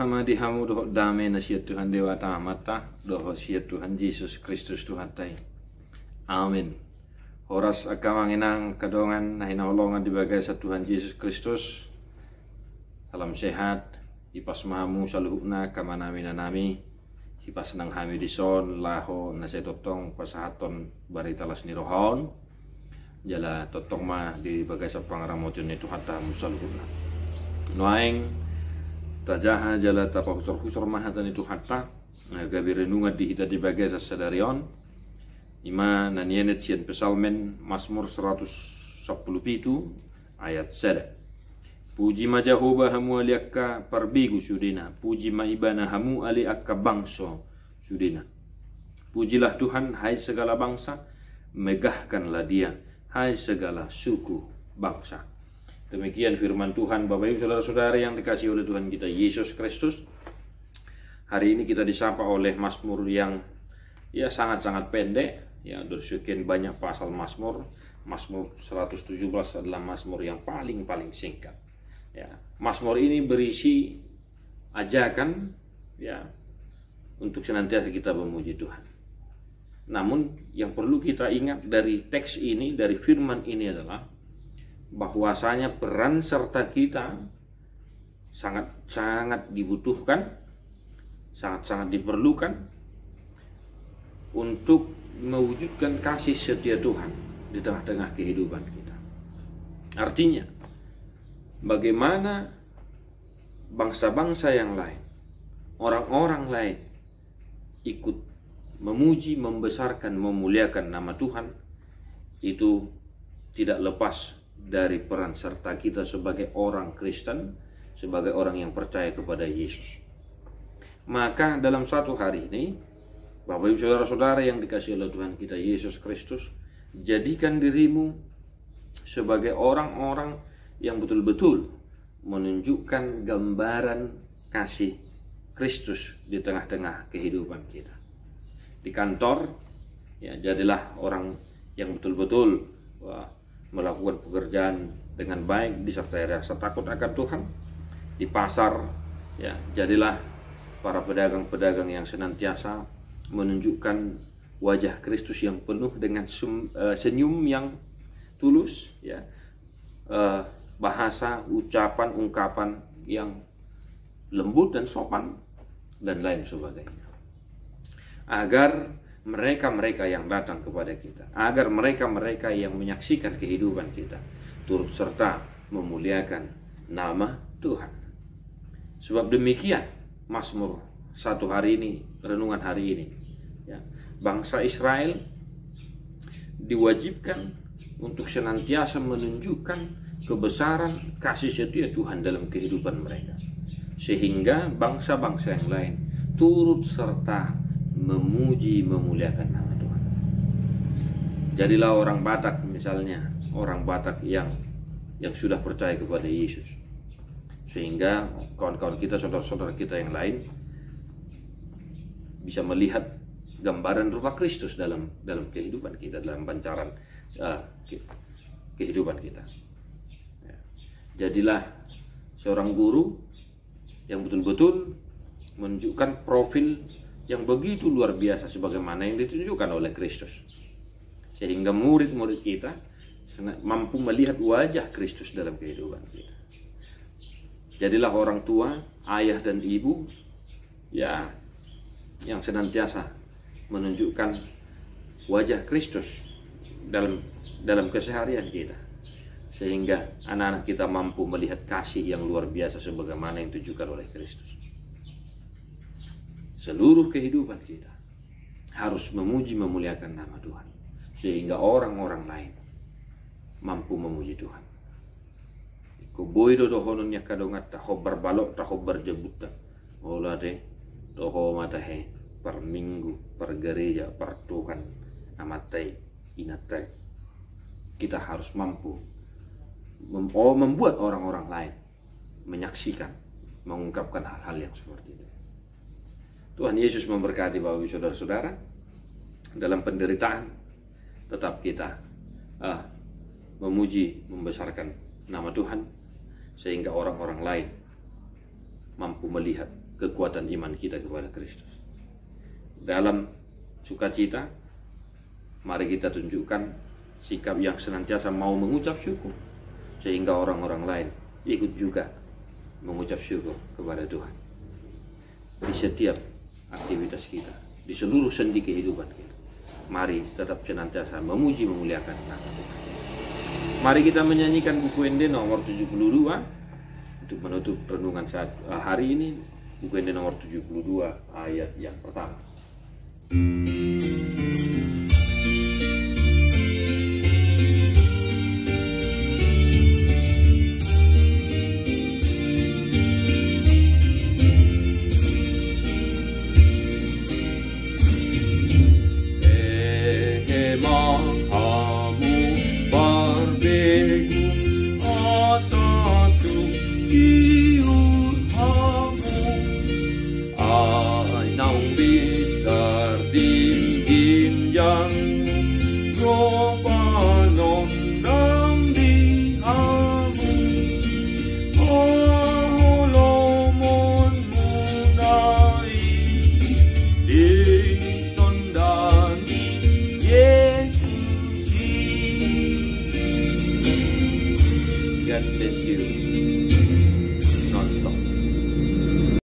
hamadi hamu doh dame nasihat Tuhan dewa tamata doh siat Tuhan Yesus Kristus Tuhan tai. Amin. Horas akamang enang kadongan na olongan di bagai sa Tuhan Yesus Kristus. Salam sehat, ipas mahamu saluhukna kamanami na nami. Ipas nang hami dison laho na totong pasahaton baritalas nirohon. Jala totong ma di bagai sa pangaramotyon ni Tuhan tahamu saluhukna. Noaeng jala tapa husur husur mahatan itu hatta gabi eh, renungat di hita dibagi sasadarion ima nanienet sian pesalmen masmur 110 itu ayat sada Puji ma Jahoba hamu ali akka parbigu sudina Puji ma ibana hamu ali akka bangso sudina Pujilah Tuhan hai segala bangsa Megahkanlah dia hai segala suku bangsa Demikian firman Tuhan Bapak Ibu Saudara-saudara yang dikasihi oleh Tuhan kita Yesus Kristus. Hari ini kita disapa oleh Mazmur yang ya sangat-sangat pendek ya dosyukin banyak pasal Mazmur. Mazmur 117 adalah Mazmur yang paling-paling singkat. Ya, Mazmur ini berisi ajakan ya untuk senantiasa kita memuji Tuhan. Namun yang perlu kita ingat dari teks ini, dari firman ini adalah bahwasanya peran serta kita sangat sangat dibutuhkan, sangat-sangat diperlukan untuk mewujudkan kasih setia Tuhan di tengah-tengah kehidupan kita. Artinya, bagaimana bangsa-bangsa yang lain, orang-orang lain ikut memuji, membesarkan, memuliakan nama Tuhan itu tidak lepas dari peran serta kita sebagai orang Kristen, sebagai orang yang percaya kepada Yesus. Maka dalam satu hari ini, Bapak Ibu Saudara-saudara yang dikasih oleh Tuhan kita Yesus Kristus, jadikan dirimu sebagai orang-orang yang betul-betul menunjukkan gambaran kasih Kristus di tengah-tengah kehidupan kita. Di kantor, ya jadilah orang yang betul-betul melakukan pekerjaan dengan baik disertai rasa takut akan Tuhan di pasar ya jadilah para pedagang-pedagang yang senantiasa menunjukkan wajah Kristus yang penuh dengan sum, uh, eh, senyum yang tulus ya uh, bahasa ucapan ungkapan yang lembut dan sopan dan lain sebagainya agar mereka-mereka yang datang kepada kita agar mereka-mereka yang menyaksikan kehidupan kita turut serta memuliakan nama Tuhan. Sebab demikian Masmur satu hari ini renungan hari ini ya, bangsa Israel diwajibkan untuk senantiasa menunjukkan kebesaran kasih setia Tuhan dalam kehidupan mereka sehingga bangsa-bangsa yang lain turut serta memuji memuliakan nama Tuhan. Jadilah orang Batak misalnya, orang Batak yang yang sudah percaya kepada Yesus. Sehingga kawan-kawan kita, saudara-saudara kita yang lain bisa melihat gambaran rupa Kristus dalam dalam kehidupan kita, dalam pancaran uh, ah, kehidupan kita. Ya. Jadilah seorang guru yang betul-betul menunjukkan profil yang begitu luar biasa sebagaimana yang ditunjukkan oleh Kristus. Sehingga murid-murid kita mampu melihat wajah Kristus dalam kehidupan kita. Jadilah orang tua, ayah dan ibu ya yang senantiasa menunjukkan wajah Kristus dalam dalam keseharian kita sehingga anak-anak kita mampu melihat kasih yang luar biasa sebagaimana yang ditunjukkan oleh Kristus seluruh kehidupan kita harus memuji memuliakan nama Tuhan sehingga orang-orang lain mampu memuji Tuhan. Ko boydo do dohonon nyaka kadongat ta hobbar balok ta hobbar jebutta. Ola de to ho mata he per minggu, per gereja, per Tuhan amatai inatai. Kita harus mampu mem oh, membuat orang-orang lain menyaksikan, mengungkapkan hal-hal yang seperti itu. Tuhan Yesus memberkati Bapak saudara-saudara dalam penderitaan tetap kita uh, memuji membesarkan nama Tuhan sehingga orang-orang lain mampu melihat kekuatan iman kita kepada Kristus. Dalam sukacita mari kita tunjukkan sikap yang senantiasa mau mengucap syukur sehingga orang-orang lain ikut juga mengucap syukur kepada Tuhan di setiap aktivitas kita di seluruh sendi kehidupan kita. Mari tetap senantiasa memuji memuliakan nama Tuhan. Mari kita menyanyikan buku Ende nomor 72 untuk menutup renungan saat eh, hari ini buku Ende nomor 72 ayat yang pertama.